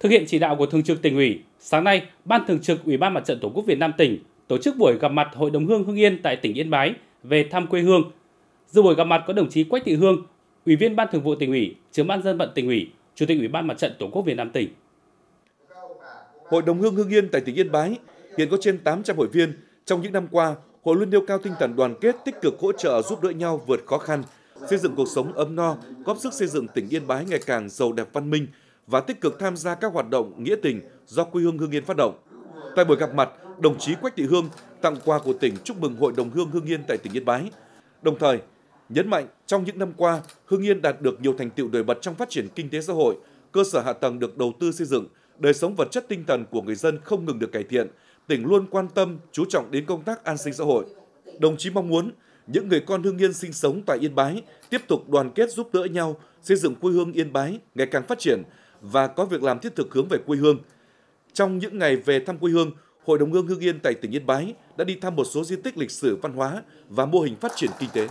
Thực hiện chỉ đạo của Thường trực tỉnh ủy, sáng nay, Ban Thường trực Ủy ban Mặt trận Tổ quốc Việt Nam tỉnh tổ chức buổi gặp mặt Hội đồng Hương Hương Yên tại tỉnh Yên Bái về thăm quê hương. Dự buổi gặp mặt có đồng chí Quách Thị Hương, Ủy viên Ban Thường vụ tỉnh ủy, Trưởng ban dân vận tỉnh ủy, Chủ tịch Ủy ban Mặt trận Tổ quốc Việt Nam tỉnh. Hội đồng Hương Hương Yên tại tỉnh Yên Bái hiện có trên 800 hội viên. Trong những năm qua, hội luôn nêu cao tinh thần đoàn kết, tích cực hỗ trợ giúp đỡ nhau vượt khó khăn, xây dựng cuộc sống ấm no, góp sức xây dựng tỉnh Yên Bái ngày càng giàu đẹp văn minh, và tích cực tham gia các hoạt động nghĩa tình do quê hương Hương Yên phát động. Tại buổi gặp mặt, đồng chí Quách Thị Hương tặng quà của tỉnh chúc mừng Hội đồng Hương Hương Yên tại tỉnh Yên Bái. Đồng thời, nhấn mạnh trong những năm qua, Hương Yên đạt được nhiều thành tựu nổi bật trong phát triển kinh tế xã hội, cơ sở hạ tầng được đầu tư xây dựng, đời sống vật chất tinh thần của người dân không ngừng được cải thiện, tỉnh luôn quan tâm, chú trọng đến công tác an sinh xã hội. Đồng chí mong muốn những người con Hương Yên sinh sống tại Yên Bái tiếp tục đoàn kết giúp đỡ nhau, xây dựng quê hương Yên Bái ngày càng phát triển, và có việc làm thiết thực hướng về quê hương. Trong những ngày về thăm quê hương, Hội đồng hương Hương Yên tại tỉnh Yên Bái đã đi thăm một số di tích lịch sử văn hóa và mô hình phát triển kinh tế.